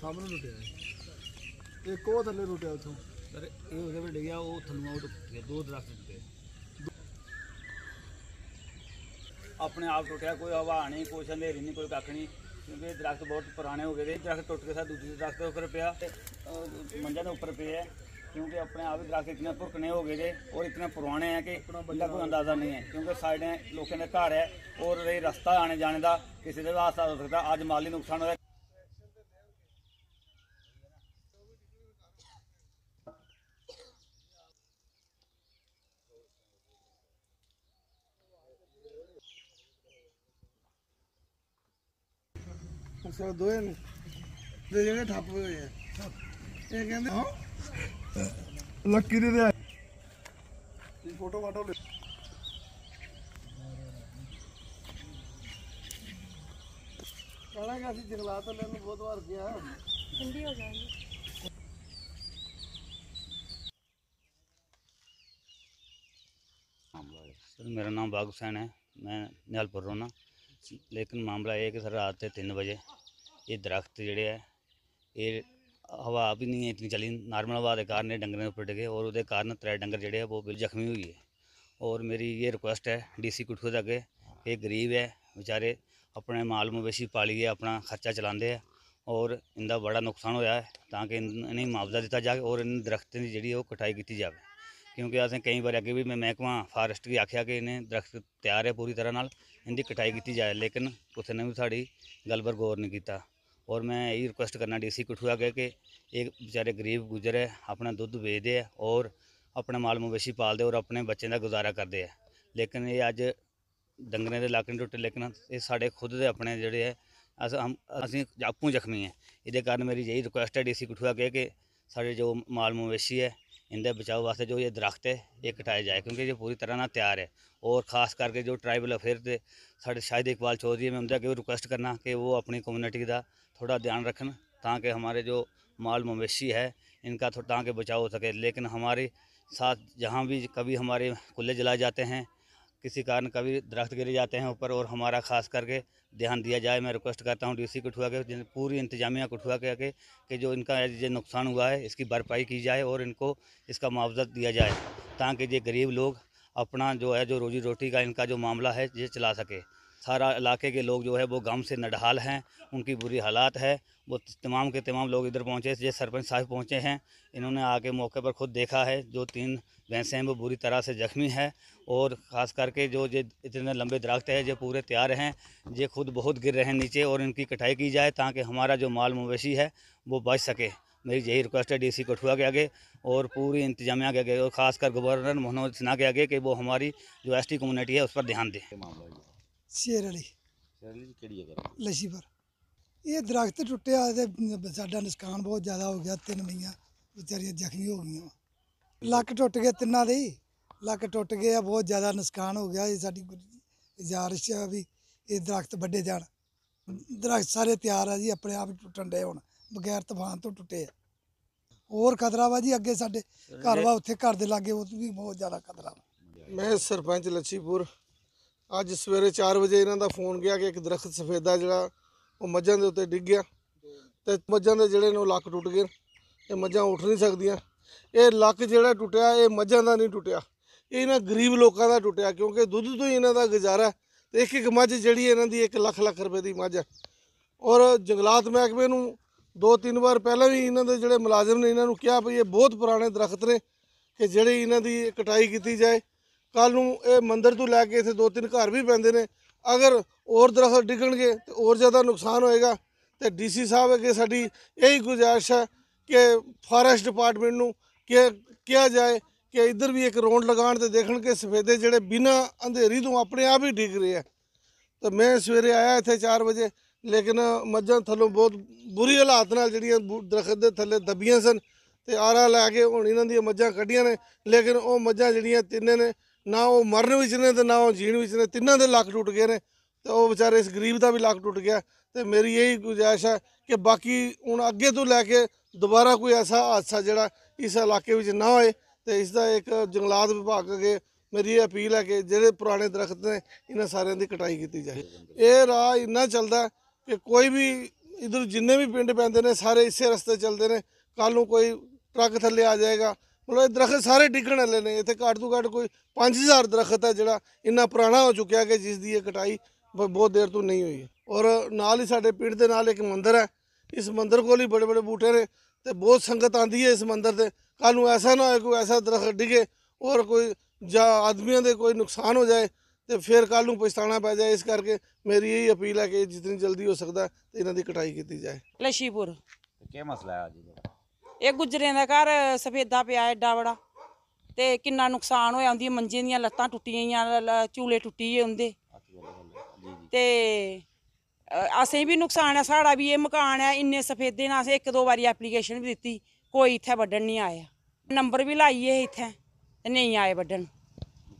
ਸਾਹਮਣੇ ਲੁੱਟਿਆ ਇਹ। ਇੱਕ ਉਹ ਥੱਲੇ ਲੁੱਟਿਆ ਉਥੋਂ ਸਰ ਇਹ ਉਹਦੇ ਵਿੱਚ ਵੀ ਡਿੱਗਿਆ ਉਹ ਥੱਲੋਂ ਆਊਟ ਗਿਆ ਦੋ ਦਰਖਤ ਟੁੱਟੇ ਆਪਣੇ ਆਪ ਟੁੱਟਿਆ ਕੋਈ ਹਵਾ ਨਹੀਂ ਕੋਈ ਹਨੇਰੀ ਨਹੀਂ ਕੋਈ ਕੱਖ ਨਹੀਂ ਕਿਉਂਕਿ ਇਹ ਦਰਖਤ ਬਹੁਤ ਪੁਰਾਣੇ ਹੋ ਗਏ ਨੇ ਦਰਖਤ ਟੁੱਟ ਕੇ ਸਾ ਦੂਜੇ ਦਰਖਤ ਉੱਪਰ ਪਿਆ ਤੇ ਮੰਜਾਂ ਮੰਜਾ ਦੇ ਉੱਪਰ ਪਿਆ ਕਿਉਂਕਿ ਆਪਣੇ ਆਪ ਹੀ ਦਰਖਤ ਇਤਨੇ ਪੁਰਾਣੇ ਹੋ ਗਏ ਦੇ ਔਰ ਇਤਨੇ ਪੁਰਾਣੇ ਆ ਕਿ ਬੰਦਾ ਕੋਈ ਅੰਦਾਜ਼ਾ ਨਹੀਂ ਹੈ ਕਿਉਂਕਿ ਸਾਈਡਾਂ ਲੋਕਾਂ ਦੇ ਘਰ ਹੈ ਔਰ ਇਹ ਰਸਤਾ ਆਣੇ ਜਾਣੇ ਦਾ ਕਿਸੇ ਦੇ ਵਾਸਤਾ ਹੋ ਸਕਦਾ ਅੱਜ ਮਾਲੀ ਨੁਕਸਾਨ ਹੋਇਆ ਸਰ ਦੋਏ ਨੇ ਦੇ ਜਿਹੜੇ ਠੱਪ ਹੋਏ ਆ ਇਹ ਕਹਿੰਦੇ ਹਾਂ ਲੱਕੀ ਦੇ ਦੇ ਇਹ ਫੋਟੋ ਵਾਟੋ ਲੈ ਕਹਾਂਗਾ ਅਸੀਂ ਜਗਲਾ ਤਾਂ ਲੈਣ ਨੂੰ ਬਹੁਤ ਵਾਰ ਗਿਆ ਠੰਡੀ ਹੋ ਜਾਣੀ ਸਰ ਮੇਰਾ ਨਾਮ ਬਾਗ ਹੈ ਮੈਂ ਨਿਹਾਲਪੁਰ ਰੋਣਾ ਲੇਕਿਨ ਮਾਮਲਾ ਇਹ ਹੈ ਕਿ ਸਰ ਰਾਤ ਦੇ 3 ਵਜੇ ਇਹ ਦਰਖਤ ਜਿਹੜੇ ਆ ਇਹ ਹਵਾ ਵੀ ਨਹੀਂ ਇਤਨੀ ਚਲੀ ਨਾਰਮਲ ਹਵਾ ਦੇ ਕਾਰਨ ਇਹ ਡੰਗਰਾਂ ਉੱਪਰ ਡਿੱਗੇ ਔਰ ਉਹਦੇ ਕਾਰਨ ਤਰੇ ਡੰਗਰ ਜਿਹੜੇ ਆ ਉਹ ਬਿਲ ਜ਼ਖਮੀ ਹੋਈ ਹੈ ਔਰ ਮੇਰੀ ਇਹ ਰਿਕੁਐਸਟ ਹੈ ਡੀਸੀ ਕੁਠੂ ਦੇ ਅੱਗੇ ਇਹ ਗਰੀਬ ਹੈ ਵਿਚਾਰੇ ਆਪਣੇ ਮਾਲ ਮਵੇਸ਼ੀ ਪਾਲੀਏ ਆਪਣਾ ਖਰਚਾ ਚਲਾਉਂਦੇ ਆ ਔਰ ਇਹਦਾ ਬੜਾ ਨੁਕਸਾਨ ਹੋਇਆ ਹੈ ਤਾਂ ਕਿ ਇਹਨਾਂ ਨੂੰ ਮੁਆਵਜ਼ਾ ਦਿੱਤਾ ਜਾਵੇ ਔਰ ਇਹਨਾਂ ਦਰਖਤਾਂ ਦੀ ਜਿਹੜੀ ਉਹ ਕਟਾਈ ਕੀਤੀ ਜਾਵੇ ਕਿਉਂਕਿ ਅਸੀਂ ਕਈ ਵਾਰ ਅੱਗੇ ਵੀ ਮੈਂ ਮਹਿਕਮਾ ਫਾਰੈਸਟ ਵੀ ਆਖਿਆ ਕਿ ਇਹਨੇ ਦਰਖਤ ਤਿਆਰ ਹੈ ਪੂਰੀ ਤਰ੍ਹਾਂ ਨਾਲ ਇਹਦੀ ਕਟਾਈ ਕੀਤੀ ਜਾਵੇ ਲੇਕਿਨ ਉਥੇ ਨੇ ਵੀ ਸਾਡੀ ਗੱਲਬਰ ਗੌਰ ਨਹੀਂ ਕੀਤਾ ਔਰ ਮੈਂ ਇਹ ਰਿਕੁਐਸਟ ਕਰਨਾ ਡੀਸੀ ਕਠੂਆ ਕੇ ਕਿ ਇਹ ਵਿਚਾਰੇ ਗਰੀਬ ਗੁਜਰ ਹੈ ਆਪਣਾ ਦੁੱਧ ਵੇਚਦੇ ਆ ਔਰ ਆਪਣੇ ਮਾਲ ਮਵੇਸ਼ੀ ਪਾਲਦੇ ਔਰ ਆਪਣੇ ਬੱਚੇ ਦਾ ਗੁਜ਼ਾਰਾ ਕਰਦੇ ਆ ਲੇਕਿਨ ਇਹ ਅੱਜ ਡੰਗਰੇ ਦੇ ਲੱਕ ਨਹੀਂ ਟੁੱਟੇ ਲੇਕਿਨ ਇਹ ਸਾਡੇ ਖੁਦ ਦੇ ਆਪਣੇ ਜਿਹੜੇ ਹੈ ਅਸੀਂ ਆਪੂ ਜ਼ਖਮੀ ਹੈ ਇਹਦੇ ਕਾਰਨ ਮੇਰੀ ਇਹ ਰਿਕੁਐਸਟ ਹੈ ਡੀਸੀ ਕਠੂਆ ਕੇ ਕਿ ਸਾਡੇ ਜੋ ਮਾਲ ਮਵੇਸ਼ੀ ਹੈ इनके बचाव वास्ते जो ये दरख्त है ये कटाया जाए क्योंकि ये पूरी तरह ना तैयार है और ख़ास करके जो ट्राइबल अफेयर के साढ़े शाहिद इकबाल चौधरी मैं उनका रिक्वेस्ट करना कि वो अपनी कम्यूनिटी का थोड़ा ध्यान रखन ताकि हमारे जो माल मवेशी है इनका थोड़ा ताकि बचाव हो सके लेकिन हमारे साथ जहाँ भी कभी हमारे कुल्ले जलाए जाते हैं किसी कारण कभी दरख्त गिरे जाते हैं ऊपर और हमारा खास करके ध्यान दिया जाए मैं रिक्वेस्ट करता हूँ डीसी कठुआ के पूरी इंतजामिया कठुआ के आके कि जो इनका जो नुकसान हुआ है इसकी भरपाई की जाए और इनको इसका मुआवजा दिया जाए ताकि ये गरीब लोग अपना जो है जो रोजी रोटी का इनका जो मामला है ये चला सके सारा इलाके के लोग जो है वो गांव से नडहाल हैं उनकी बुरी हालात है वो तमाम के तमाम लोग इधर पहुँचे जैसे सरपंच साहब पहुँचे हैं इन्होंने आके मौके पर खुद देखा है जो तीन भैंसें हैं वो बुरी तरह से जख्मी हैं और ख़ास करके जो ये इतने लंबे दरख्त हैं जो पूरे तैयार हैं ये खुद बहुत गिर रहे हैं नीचे और इनकी कटाई की जाए ताकि हमारा जो माल मवेशी है वो बच सके मेरी यही रिक्वेस्ट है डीसी कठुआ के आगे और पूरी इंतजामिया के आगे और ख़ासकर गवर्नर मनोज सिन्हा के आगे कि वो हमारी जो एसटी कम्युनिटी है उस पर ध्यान दें ਸ਼ੇਰ ਵਾਲੀ ਸ਼ਰਲੀ ਕਿਹੜੀ ਹੈ ਲੱਸੀ ਪਰ ਇਹ ਦਰਖਤ ਟੁੱਟਿਆ ਤੇ ਸਾਡਾ ਨੁਕਸਾਨ ਬਹੁਤ ਜ਼ਿਆਦਾ ਹੋ ਗਿਆ ਤਿੰਨ ਮਈਆਂ ਵਿਚਾਰੀਆਂ ਜ਼ਖਮੀ ਹੋ ਗਈਆਂ ਲੱਕ ਟੁੱਟ ਗਿਆ ਤਿੰਨਾਂ ਦੇ ਲੱਕ ਟੁੱਟ ਆ ਬਹੁਤ ਜ਼ਿਆਦਾ ਨੁਕਸਾਨ ਹੋ ਗਿਆ ਇਹ ਸਾਡੀ ਗੁਜ਼ਾਰਿਸ਼ ਆ ਵੀ ਇਹ ਦਰਖਤ ਵੱਡੇ ਜਾਣ ਦਰਖਤ ਸਾਰੇ ਤਿਆਰ ਆ ਜੀ ਆਪਣੇ ਆਪ ਟੁੱਟਣ ਦੇ ਹੁਣ ਬਗੈਰ ਤੂਫਾਨ ਤੋਂ ਟੁੱਟੇ ਆ ਹੋਰ ਖਤਰਾ ਵਾ ਜੀ ਅੱਗੇ ਸਾਡੇ ਘਰ ਵਾ ਉੱਥੇ ਘਰ ਦੇ ਲਾਗੇ ਉਹ ਵੀ ਬਹੁਤ ਜ਼ਿਆਦਾ ਖਤਰਾ ਮੈਂ ਸਰਪੰਚ ਲੱਛੀਪੁਰ ਅੱਜ ਸਵੇਰੇ 4 ਵਜੇ ਇਹਨਾਂ ਦਾ ਫੋਨ ਗਿਆ ਕਿ ਇੱਕ ਦਰਖਤ ਸਫੇਦਾ ਜਿਹੜਾ ਉਹ ਮੱਝਾਂ ਦੇ ਉੱਤੇ ਡਿੱਗ ਗਿਆ ਤੇ ਮੱਝਾਂ ਦੇ ਜਿਹੜੇ ਨੇ ਉਹ ਲੱਕ ਟੁੱਟ ਗਏ ਇਹ ਮੱਝਾਂ ਉੱਠ ਨਹੀਂ ਸਕਦੀਆਂ ਇਹ ਲੱਕ ਜਿਹੜਾ ਟੁੱਟਿਆ ਇਹ ਮੱਝਾਂ ਦਾ ਨਹੀਂ ਟੁੱਟਿਆ ਇਹ ਇਹਨਾਂ ਗਰੀਬ ਲੋਕਾਂ ਦਾ ਟੁੱਟਿਆ ਕਿਉਂਕਿ ਦੁੱਧ ਤੋਂ ਹੀ ਇਹਨਾਂ ਦਾ ਗੁਜ਼ਾਰਾ ਤੇ ਇੱਕ ਇੱਕ ਮੱਝ ਜਿਹੜੀ ਇਹਨਾਂ ਦੀ 1 ਲੱਖ ਲੱਖ ਰੁਪਏ ਦੀ ਮੱਝ ਹੈ ਔਰ ਜੰਗਲਾਤ ਮਹਿਕਮੇ ਨੂੰ ਦੋ ਤਿੰਨ ਵਾਰ ਪਹਿਲਾਂ ਵੀ ਇਹਨਾਂ ਦੇ ਜਿਹੜੇ ਮੁਲਾਜ਼ਮ ਨੇ ਇਹਨਾਂ ਨੂੰ ਕਿਹਾ ਵੀ ਇਹ ਬਹੁਤ ਪੁਰਾਣੇ ਦਰਖਤ ਨੇ ਕਿ ਜਿਹੜੇ ਇਹਨਾਂ ਦੀ ਕਟਾਈ ਕੀਤੀ ਜਾਏ ਕੱਲ ਨੂੰ ਇਹ ਮੰਦਿਰ ਤੋਂ ਲੈ ਕੇ ਇੱਥੇ ਦੋ ਤਿੰਨ ਘਰ ਵੀ ਪੈਂਦੇ ਨੇ ਅਗਰ ਹੋਰ ਦਰਖਤ ਡਿੱਗਣਗੇ ਤੇ ਹੋਰ ਜ਼ਿਆਦਾ ਨੁਕਸਾਨ ਹੋਏਗਾ ਤੇ ਡੀਸੀ ਸਾਹਿਬ ਅੱਗੇ ਸਾਡੀ ਇਹੀ ਗੁਜ਼ਾਰਿਸ਼ ਹੈ ਕਿ ਫਾਰੈਸਟ ਡਿਪਾਰਟਮੈਂਟ ਨੂੰ ਕਿ ਕਿਹਾ ਜਾਏ ਕਿ ਇੱਧਰ ਵੀ ਇੱਕ ਰੌਂਡ ਲਗਾਉਣ ਤੇ ਦੇਖਣ ਕਿ ਸਫੇਦੇ ਜਿਹੜੇ ਬਿਨਾ ਅੰਧੇਰੀ ਤੋਂ ਆਪਣੇ ਆਪ ਹੀ ਡਿੱਗ ਰਹੇ ਆ ਤੇ ਮੈਂ ਸਵੇਰੇ ਆਇਆ ਇੱਥੇ 4 ਵਜੇ ਲੇਕਿਨ ਮੱਝਾਂ ਥੱਲੋਂ ਬਹੁਤ ਬੁਰੀ ਹਾਲਾਤ ਨਾਲ ਜਿਹੜੀਆਂ ਦਰਖਤ ਦੇ ਥੱਲੇ ਦਬੀਆਂ ਸਨ ਤੇ ਆਰਾ ਲੈ ਕੇ ਹੁਣ ਇਹਨਾਂ ਦੀਆਂ ਮੱਝਾਂ ਕੱਢੀਆਂ ਨੇ ਲੇਕਿਨ ਉਹ ਮੱਝਾਂ ਜਿਹੜੀਆਂ ਤਿੰਨੇ ਨੇ ਨਾ ਉਹ ਮਰਨ ਵਿੱਚ ਨੇ ਤੇ ਨਾ ਉਹ ਜੀਣ ਵਿੱਚ ਨੇ ਤਿੰਨਾਂ ਦੇ ਲੱਕ ਟੁੱਟ ਗਏ ਨੇ ਤੇ ਉਹ ਵਿਚਾਰੇ ਇਸ ਗਰੀਬ ਦਾ ਵੀ ਲੱਕ ਟੁੱਟ ਗਿਆ ਤੇ ਮੇਰੀ ਇਹੀ ਗੁਜਾਇਸ਼ ਹੈ ਕਿ ਬਾਕੀ ਹੁਣ ਅੱਗੇ ਤੋਂ ਲੈ ਕੇ ਦੁਬਾਰਾ ਕੋਈ ਐਸਾ ਹਾਦਸਾ ਜਿਹੜਾ ਇਸ ਇਲਾਕੇ ਵਿੱਚ ਨਾ ਹੋਏ ਤੇ ਇਸ ਦਾ ਇੱਕ ਜੰਗਲਾਤ ਵਿਭਾਗ ਅਗੇ ਮੇਰੀ ਇਹ ਅਪੀਲ ਹੈ ਕਿ ਜਿਹੜੇ ਪੁਰਾਣੇ ਦਰਖਤ ਨੇ ਇਹਨਾਂ ਸਾਰਿਆਂ ਦੀ ਕਟਾਈ ਕੀਤੀ ਜਾਏ ਇਹ ਰਾਹ ਇੰਨਾ ਚੱਲਦਾ ਕਿ ਕੋਈ ਵੀ ਇਧਰ ਜਿੰਨੇ ਵੀ ਪਿੰਡ ਪੈਂਦੇ ਨੇ ਸਾਰੇ ਇਸੇ ਰਸਤੇ ਚੱਲਦੇ ਨੇ ਕੱਲ ਨੂੰ ਕੋਈ ਟਰੱਕ ਥੱਲੇ ਆ ਜਾਏਗਾ ਮਤਲਬ ਇਹ ਦਰਖਤ ਸਾਰੇ ਡਿੱਗਣ ਵਾਲੇ ਨੇ ਇੱਥੇ ਘੱਟ ਤੋਂ ਘੱਟ ਕੋਈ 5000 ਦਰਖਤ ਹੈ ਜਿਹੜਾ ਇੰਨਾ ਪੁਰਾਣਾ ਹੋ ਚੁੱਕਿਆ ਕਿ ਜਿਸ ਦੀ ਇਹ ਕਟਾਈ ਬਹੁਤ ਦੇਰ ਤੋਂ ਨਹੀਂ ਹੋਈ ਔਰ ਨਾਲ ਹੀ ਸਾਡੇ ਪਿੰਡ ਦੇ ਨਾਲ ਇੱਕ ਮੰਦਿਰ ਹੈ ਇਸ ਮੰਦਿਰ ਕੋਲ ਹੀ ਬੜੇ ਬੜੇ ਬੂਟੇ ਨੇ ਤੇ ਬਹੁਤ ਸੰਗਤ ਆਂਦੀ ਹੈ ਇਸ ਮੰਦਿਰ ਤੇ ਕੱਲ ਨੂੰ ਐਸਾ ਨਾ ਹੋਏ ਕੋਈ ਐਸਾ ਦਰਖਤ ਡਿੱਗੇ ਔਰ ਕੋਈ ਜਾਂ ਆਦਮੀਆਂ ਦੇ ਕੋਈ ਨੁਕਸਾਨ ਹੋ ਜਾਏ ਤੇ ਫਿਰ ਕੱਲ ਨੂੰ ਪਛਤਾਣਾ ਪੈ ਜਾਏ ਇਸ ਕਰਕੇ ਮੇਰੀ ਇਹ ਅਪੀਲ ਹੈ ਕਿ ਜਿੰਨੀ ਜਲਦੀ ਹੋ ਸਕਦਾ ਤੇ ਇਹਨਾਂ ਦੀ ਕਟਾਈ ਕੀਤੀ ਜਾਏ ਲਸ਼ੀਪੁਰ ਕੀ ਮਸਲਾ ਹੈ ਅੱਜ ਦਾ ਇਹ ਗੁਜਰੇ ਦਾ ਘਰ ਸਫੇਦਾ ਪਿਆ ਐਡਾ ਬੜਾ ਤੇ ਕਿੰਨਾ ਨੁਕਸਾਨ ਹੋਇਆ ਹੁੰਦੀ ਮੰਜੇ ਦੀਆਂ ਲੱਤਾਂ ਟੁੱਟੀਆਂ ਆਂ ਲ- ਚੂਲੇ ਟੁੱਟੀਏ ਹੁੰਦੇ ਤੇ ਅਸੀਂ ਵੀ ਨੁਕਸਾਨ ਹੈ ਸਾਡਾ ਵੀ ਇਹ ਮਕਾਨ ਹੈ ਇੰਨੇ ਸਫੇਦੇ ਨਾਲ ਅਸੀਂ ਇੱਕ ਦੋ ਵਾਰੀ ਐਪਲੀਕੇਸ਼ਨ ਵੀ ਦਿੱਤੀ ਕੋਈ ਇੱਥੇ ਵੱਢਣ ਨਹੀਂ ਆਇਆ ਨੰਬਰ ਵੀ ਲਾਈਏ ਇੱਥੇ ਤੇ ਨਹੀਂ ਆਏ ਵੱਢਣ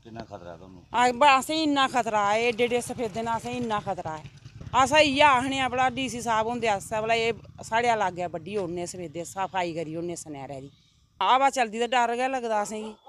ਕਿੰਨਾ ਖਤਰਾ ਤੁਹਾਨੂੰ ਅਸੀਂ ਇੰਨਾ ਖਤਰਾ ਹੈ ਡੇਡੇ ਸਫੇਦੇ ਨਾਲ ਅਸੀਂ ਇੰਨਾ ਖਤਰਾ ਹੈ ਆਸਾ ਇਹ ਆਹਣੇ ਆ ਬੜਾ ਡੀਸੀ ਸਾਹਿਬ ਹੁੰਦੇ ਆਸਾ ਬੜਾ ਇਹ ਸਾੜਿਆ ਲੱਗ ਗਿਆ ਵੱਡੀ ਉਹਨੇ ਸਵੇਦੇ ਸਫਾਈ ਕਰੀ ਉਹਨੇ ਸਨੈਰੇ ਦੀ ਆਵਾ ਚਲਦੀ ਤਾਂ ਡਰ ਗਿਆ ਲੱਗਦਾ ਸੀ